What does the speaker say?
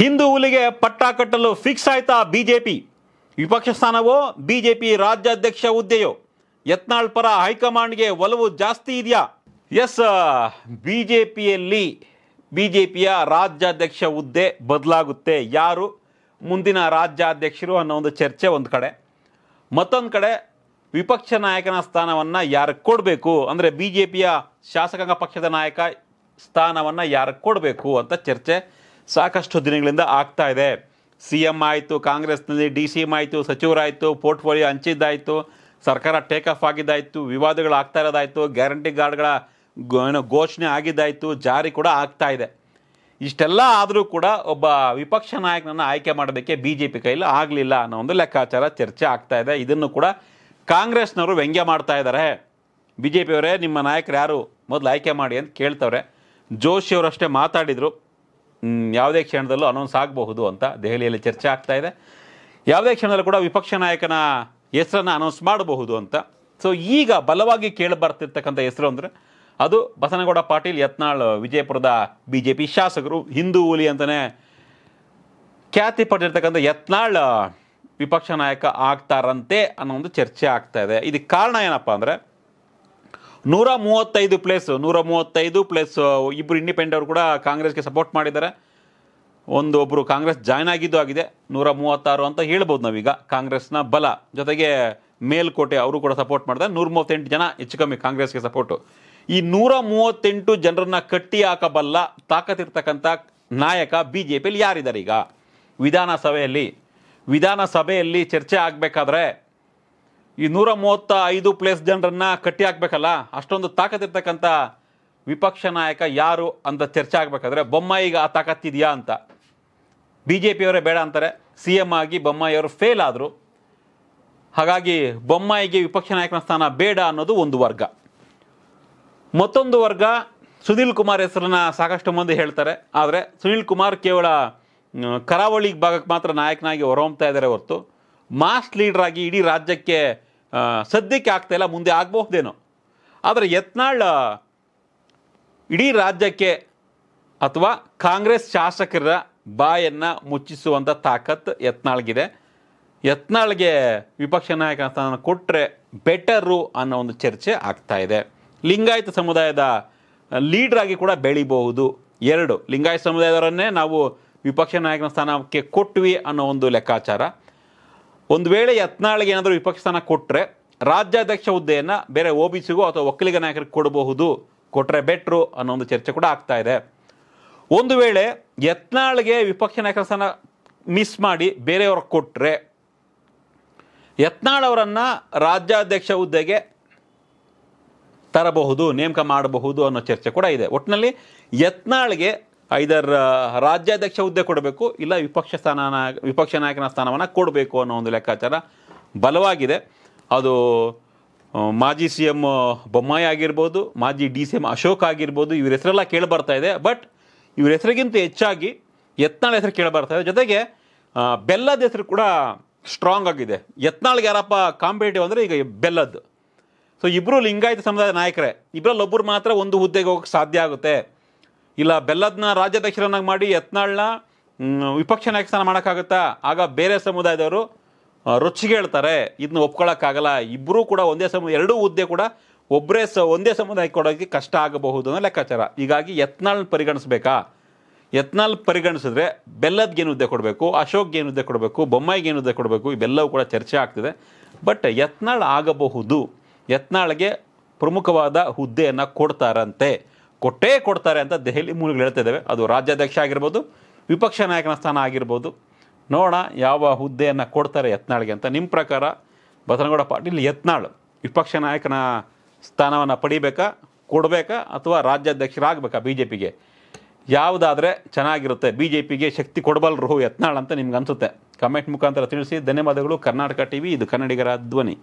ಹಿಂದೂ ಹುಲಿಗೆ ಪಟ್ಟ ಕಟ್ಟಲು ಫಿಕ್ಸ್ ಆಯ್ತಾ ಬಿಜೆಪಿ ವಿಪಕ್ಷ ಸ್ಥಾನವೋ ಬಿಜೆಪಿ ರಾಜ್ಯಾಧ್ಯಕ್ಷ ಹುದ್ದೆಯೋ ಯತ್ನಾಳ್ ಪರ ಹೈಕಮಾಂಡ್ಗೆ ಒಲವು ಜಾಸ್ತಿ ಇದೆಯಾ ಎಸ್ ಬಿ ಜೆ ಪಿಯಲ್ಲಿ ಬಿ ಜೆ ಪಿಯ ರಾಜ್ಯಾಧ್ಯಕ್ಷ ಹುದ್ದೆ ಬದಲಾಗುತ್ತೆ ಯಾರು ಮುಂದಿನ ರಾಜ್ಯಾಧ್ಯಕ್ಷರು ಅನ್ನೋ ಒಂದು ಚರ್ಚೆ ಒಂದು ಕಡೆ ಮತ್ತೊಂದು ಕಡೆ ವಿಪಕ್ಷ ನಾಯಕನ ಸ್ಥಾನವನ್ನು ಯಾರಿಗೆ ಕೊಡಬೇಕು ಅಂದರೆ ಬಿ ಜೆ ಪಿಯ ಶಾಸಕಾಂಗ ಪಕ್ಷದ ನಾಯಕ ಸ್ಥಾನವನ್ನು ಯಾರಿಗೆ ಕೊಡಬೇಕು ಅಂತ ಚರ್ಚೆ ಸಾಕಷ್ಟು ದಿನಗಳಿಂದ ಆಗ್ತಾ ಇದೆ ಸಿ ಎಮ್ ಆಯಿತು ಕಾಂಗ್ರೆಸ್ನಲ್ಲಿ ಡಿ ಸಿ ಎಮ್ ಆಯಿತು ಸಚಿವರಾಯಿತು ಪೋರ್ಟ್ಫೋಲಿಯೋ ಹಂಚಿದ್ದಾಯಿತು ಸರ್ಕಾರ ಟೇಕ್ ಆಫ್ ವಿವಾದಗಳು ಆಗ್ತಾ ಇರೋದಾಯಿತು ಗ್ಯಾರಂಟಿ ಗಾರ್ಡ್ಗಳ ಏನೋ ಘೋಷಣೆ ಆಗಿದ್ದಾಯಿತು ಜಾರಿ ಕೂಡ ಆಗ್ತಾ ಇದೆ ಇಷ್ಟೆಲ್ಲ ಆದರೂ ಕೂಡ ಒಬ್ಬ ವಿಪಕ್ಷ ನಾಯಕನನ್ನು ಆಯ್ಕೆ ಮಾಡೋದಕ್ಕೆ ಬಿ ಜೆ ಪಿ ಕೈಲಿ ಆಗಲಿಲ್ಲ ಅನ್ನೋ ಒಂದು ಲೆಕ್ಕಾಚಾರ ಚರ್ಚೆ ಆಗ್ತಾ ಇದೆ ಇದನ್ನು ಕೂಡ ಕಾಂಗ್ರೆಸ್ನವರು ವ್ಯಂಗ್ಯ ಮಾಡ್ತಾ ಇದ್ದಾರೆ ಬಿ ಜೆ ಪಿಯವರೇ ನಿಮ್ಮ ನಾಯಕರು ಯಾರು ಮೊದಲು ಆಯ್ಕೆ ಮಾಡಿ ಅಂತ ಕೇಳ್ತವ್ರೆ ಜೋಶಿಯವರಷ್ಟೇ ಮಾತಾಡಿದರು ಯಾವುದೇ ಕ್ಷಣದಲ್ಲೂ ಅನೌನ್ಸ್ ಆಗಬಹುದು ಅಂತ ದೆಹಲಿಯಲ್ಲಿ ಚರ್ಚೆ ಆಗ್ತಾ ಇದೆ ಯಾವುದೇ ಕ್ಷಣದಲ್ಲೂ ಕೂಡ ವಿಪಕ್ಷ ನಾಯಕನ ಹೆಸರನ್ನು ಅನೌನ್ಸ್ ಮಾಡಬಹುದು ಅಂತ ಸೊ ಈಗ ಬಲವಾಗಿ ಕೇಳಿ ಬರ್ತಿರ್ತಕ್ಕಂಥ ಹೆಸರು ಅಂದರೆ ಅದು ಬಸನಗೌಡ ಪಾಟೀಲ್ ಯತ್ನಾಳ್ ವಿಜಯಪುರದ ಬಿ ಜೆ ಪಿ ಶಾಸಕರು ಹಿಂದೂ ಹುಲಿ ಅಂತಲೇ ಖ್ಯಾತಿ ಪಟ್ಟಿರ್ತಕ್ಕಂಥ ಯತ್ನಾಳ್ ವಿಪಕ್ಷ ನಾಯಕ ಆಗ್ತಾರಂತೆ ಅನ್ನೋ ಒಂದು ಚರ್ಚೆ ಆಗ್ತಾ ಇದೆ ಇದಕ್ಕೆ ಕಾರಣ ಏನಪ್ಪ ಅಂದರೆ ನೂರ ಮೂವತ್ತೈದು ಪ್ಲೇಸ್ ನೂರ ಮೂವತ್ತೈದು ಪ್ಲೇಸ್ ಇಬ್ಬರು ಇಂಡಿಪೆಂಡೆಂಟ್ ಅವರು ಕೂಡ ಕಾಂಗ್ರೆಸ್ಗೆ ಸಪೋರ್ಟ್ ಮಾಡಿದ್ದಾರೆ ಒಂದು ಒಬ್ಬರು ಕಾಂಗ್ರೆಸ್ ಜಾಯ್ನ್ ಆಗಿದ್ದು ಆಗಿದೆ ನೂರ ಮೂವತ್ತಾರು ಅಂತ ಹೇಳ್ಬೋದು ನಾವೀಗ ಕಾಂಗ್ರೆಸ್ನ ಬಲ ಜೊತೆಗೆ ಮೇಲ್ಕೋಟೆ ಅವರು ಕೂಡ ಸಪೋರ್ಟ್ ಮಾಡಿದ್ದಾರೆ ನೂರ ಮೂವತ್ತೆಂಟು ಜನ ಹೆಚ್ಚು ಕಮ್ಮಿ ಕಾಂಗ್ರೆಸ್ಗೆ ಸಪೋರ್ಟು ಈ ನೂರ ಮೂವತ್ತೆಂಟು ಜನರನ್ನ ಕಟ್ಟಿ ಹಾಕಬಲ್ಲ ತಾಕತ್ತಿರ್ತಕ್ಕಂಥ ನಾಯಕ ಬಿ ಜೆ ಪಿಯಲ್ಲಿ ಯಾರಿದ್ದಾರೆ ಈಗ ವಿಧಾನಸಭೆಯಲ್ಲಿ ವಿಧಾನಸಭೆಯಲ್ಲಿ ಚರ್ಚೆ ಆಗಬೇಕಾದ್ರೆ ಈ ನೂರ ಮೂವತ್ತ ಐದು ಪ್ಲೇಸ್ ಜನರನ್ನ ಕಟ್ಟಿ ಹಾಕ್ಬೇಕಲ್ಲ ಅಷ್ಟೊಂದು ತಾಕತ್ತಿರ್ತಕ್ಕಂಥ ವಿಪಕ್ಷ ನಾಯಕ ಯಾರು ಅಂತ ಚರ್ಚೆ ಆಗಬೇಕಾದ್ರೆ ಬೊಮ್ಮಾಯಿಗೆ ಆ ತಾಕತ್ತಿದೆಯಾ ಅಂತ ಬಿ ಜೆ ಪಿಯವರೇ ಬೇಡ ಅಂತಾರೆ ಸಿ ಎಮ್ ಆಗಿ ಬೊಮ್ಮಾಯಿಯವರು ಫೇಲ್ ಆದರು ಹಾಗಾಗಿ ಬೊಮ್ಮಾಯಿಗೆ ವಿಪಕ್ಷ ನಾಯಕನ ಸ್ಥಾನ ಬೇಡ ಅನ್ನೋದು ಒಂದು ವರ್ಗ ಮತ್ತೊಂದು ವರ್ಗ ಸುನೀಲ್ ಕುಮಾರ್ ಹೆಸರನ್ನ ಸಾಕಷ್ಟು ಮಂದಿ ಹೇಳ್ತಾರೆ ಆದರೆ ಸುನೀಲ್ ಕುಮಾರ್ ಕೇವಲ ಕರಾವಳಿ ಭಾಗಕ್ಕೆ ಮಾತ್ರ ನಾಯಕನಾಗಿ ಹೊರಹೊಮ್ತಾ ಇದ್ದಾರೆ ಹೊರತು ಮಾಸ್ ಲೀಡರ್ ಆಗಿ ಇಡೀ ರಾಜ್ಯಕ್ಕೆ ಸದ್ಯಕ್ಕೆ ಆಗ್ತಾ ಇಲ್ಲ ಮುಂದೆ ಆಗಬಹುದೇನೋ ಆದರೆ ಯತ್ನಾಳ್ ಇಡೀ ರಾಜ್ಯಕ್ಕೆ ಅಥವಾ ಕಾಂಗ್ರೆಸ್ ಶಾಸಕರ ಬಾಯನ್ನು ಮುಚ್ಚಿಸುವಂಥ ತಾಕತ್ ಯತ್ನಾಳ್ಗಿದೆ ಯತ್ನಾಳ್ಗೆ ವಿಪಕ್ಷ ನಾಯಕ ಸ್ಥಾನ ಕೊಟ್ಟರೆ ಬೆಟರು ಅನ್ನೋ ಒಂದು ಚರ್ಚೆ ಆಗ್ತಾ ಇದೆ ಲಿಂಗಾಯತ ಸಮುದಾಯದ ಲೀಡ್ರಾಗಿ ಕೂಡ ಬೆಳಿಬಹುದು ಎರಡು ಲಿಂಗಾಯತ ಸಮುದಾಯದವರನ್ನೇ ನಾವು ವಿಪಕ್ಷ ನಾಯಕನ ಸ್ಥಾನಕ್ಕೆ ಕೊಟ್ವಿ ಅನ್ನೋ ಒಂದು ಲೆಕ್ಕಾಚಾರ ಒಂದು ವೇಳೆ ಯತ್ನಾಳ್ಗೆ ಏನಾದರೂ ವಿಪಕ್ಷ ಸ್ಥಾನ ಕೊಟ್ಟರೆ ರಾಜ್ಯಾಧ್ಯಕ್ಷ ಹುದ್ದೆಯನ್ನು ಬೇರೆ ಒ ಬಿ ಅಥವಾ ಒಕ್ಕಲಿಗ ನಾಯಕರಿಗೆ ಕೊಡಬಹುದು ಕೊಟ್ಟರೆ ಬೆಟ್ರು ಅನ್ನೋ ಒಂದು ಚರ್ಚೆ ಕೂಡ ಆಗ್ತಾ ಇದೆ ಒಂದು ವೇಳೆ ಯತ್ನಾಳ್ಗೆ ವಿಪಕ್ಷ ನಾಯಕರ ಸ್ಥಾನ ಮಿಸ್ ಮಾಡಿ ಬೇರೆಯವ್ರಿಗೆ ಕೊಟ್ಟರೆ ಯತ್ನಾಳ್ ಅವರನ್ನು ರಾಜ್ಯಾಧ್ಯಕ್ಷ ಹುದ್ದೆಗೆ ತರಬಹುದು ನೇಮಕ ಮಾಡಬಹುದು ಅನ್ನೋ ಚರ್ಚೆ ಕೂಡ ಇದೆ ಒಟ್ಟಿನಲ್ಲಿ ಯತ್ನಾಳ್ಗೆ ಐದರ್ ರಾಜ್ಯಾಧ್ಯಕ್ಷ ಹುದ್ದೆ ಕೊಡಬೇಕು ಇಲ್ಲ ವಿಪಕ್ಷ ಸ್ಥಾನ ವಿಪಕ್ಷ ನಾಯಕನ ಸ್ಥಾನವನ್ನು ಕೊಡಬೇಕು ಅನ್ನೋ ಒಂದು ಲೆಕ್ಕಾಚಾರ ಬಲವಾಗಿದೆ ಅದು ಮಾಜಿ ಸಿ ಎಮ್ ಬೊಮ್ಮಾಯಿ ಆಗಿರ್ಬೋದು ಮಾಜಿ ಡಿ ಸಿ ಎಮ್ ಅಶೋಕ್ ಆಗಿರ್ಬೋದು ಇವ್ರ ಹೆಸರೆಲ್ಲ ಬರ್ತಾ ಇದೆ ಬಟ್ ಇವ್ರ ಹೆಸರಿಗಿಂತ ಹೆಚ್ಚಾಗಿ ಯತ್ನಾಳ್ ಹೆಸರು ಕೇಳಿಬರ್ತಾ ಇದೆ ಜೊತೆಗೆ ಬೆಲ್ಲದ ಹೆಸರು ಕೂಡ ಸ್ಟ್ರಾಂಗ್ ಆಗಿದೆ ಯತ್ನಾಳ್ಗೆ ಯಾರಪ್ಪ ಕಾಂಪಿಟೇಟಿವ್ ಅಂದರೆ ಈಗ ಬೆಲ್ಲದ್ದು ಸೊ ಇಬ್ಬರು ಲಿಂಗಾಯತ ಸಮುದಾಯದ ನಾಯಕರೇ ಇಬ್ಬರಲ್ಲೊಬ್ಬರು ಮಾತ್ರ ಒಂದು ಹುದ್ದೆಗೆ ಹೋಗಕ್ಕೆ ಸಾಧ್ಯ ಆಗುತ್ತೆ ಇಲ್ಲ ಬೆಲ್ಲದನ್ನ ರಾಜ್ಯಾಧ್ಯಕ್ಷರನ್ನಾಗಿ ಮಾಡಿ ಯತ್ನಾಳ್ನ ವಿಪಕ್ಷ ನಾಯಕ ಸ್ಥಾನ ಮಾಡೋಕ್ಕಾಗುತ್ತಾ ಆಗ ಬೇರೆ ಸಮುದಾಯದವರು ರೊಚ್ಚಿಗೆ ಹೇಳ್ತಾರೆ ಇದನ್ನ ಒಪ್ಕೊಳ್ಳೋಕ್ಕಾಗಲ್ಲ ಇಬ್ಬರೂ ಕೂಡ ಒಂದೇ ಸಮುದಾಯ ಎರಡೂ ಹುದ್ದೆ ಕೂಡ ಒಬ್ಬರೇ ಸ ಒಂದೇ ಸಮುದಾಯಕ್ಕೆ ಕೊಡೋಕ್ಕೆ ಕಷ್ಟ ಆಗಬಹುದು ಅನ್ನೋ ಲೆಕ್ಕಾಚಾರ ಹೀಗಾಗಿ ಯತ್ನಾಳ್ ಪರಿಗಣಿಸ್ಬೇಕಾ ಯತ್ನಾಳ್ ಪರಿಗಣಿಸಿದ್ರೆ ಬೆಲ್ಲದ್ಗೇನು ಹುದ್ದೆ ಕೊಡಬೇಕು ಏನು ಹುದ್ದೆ ಕೊಡಬೇಕು ಏನು ಹುದ್ದೆ ಕೊಡಬೇಕು ಇವೆಲ್ಲವೂ ಕೂಡ ಚರ್ಚೆ ಆಗ್ತಿದೆ ಬಟ್ ಯತ್ನಾಳ್ ಆಗಬಹುದು ಯತ್ನಾಳ್ಗೆ ಪ್ರಮುಖವಾದ ಹುದ್ದೆಯನ್ನು ಕೊಡ್ತಾರಂತೆ ಕೊಟ್ಟೇ ಕೊಡ್ತಾರೆ ಅಂತ ದೆಹಲಿ ಮೂಲಗಳು ಹೇಳ್ತಾ ಇದ್ದಾವೆ ಅದು ರಾಜ್ಯಾಧ್ಯಕ್ಷ ಆಗಿರ್ಬೋದು ವಿಪಕ್ಷ ನಾಯಕನ ಸ್ಥಾನ ಆಗಿರ್ಬೋದು ನೋಡೋಣ ಯಾವ ಹುದ್ದೆಯನ್ನು ಕೊಡ್ತಾರೆ ಯತ್ನಾಳ್ಗೆ ಅಂತ ನಿಮ್ಮ ಪ್ರಕಾರ ಬಸನಗೌಡ ಪಾಟೀಲ್ ಯತ್ನಾಳ್ ವಿಪಕ್ಷ ನಾಯಕನ ಸ್ಥಾನವನ್ನು ಪಡಿಬೇಕಾ ಕೊಡಬೇಕಾ ಅಥವಾ ರಾಜ್ಯಾಧ್ಯಕ್ಷರಾಗಬೇಕಾ ಬಿ ಜೆ ಪಿಗೆ ಯಾವುದಾದರೆ ಚೆನ್ನಾಗಿರುತ್ತೆ ಬಿ ಜೆ ಪಿಗೆ ಶಕ್ತಿ ಕೊಡಬಲ್ರು ಯತ್ನಾಳ್ ಅಂತ ನಿಮ್ಗೆ ಅನಿಸುತ್ತೆ ಕಮೆಂಟ್ ಮುಖಾಂತರ ತಿಳಿಸಿ ಧನ್ಯವಾದಗಳು ಕರ್ನಾಟಕ ಟಿ ವಿ ಇದು ಕನ್ನಡಿಗರ ಧ್ವನಿ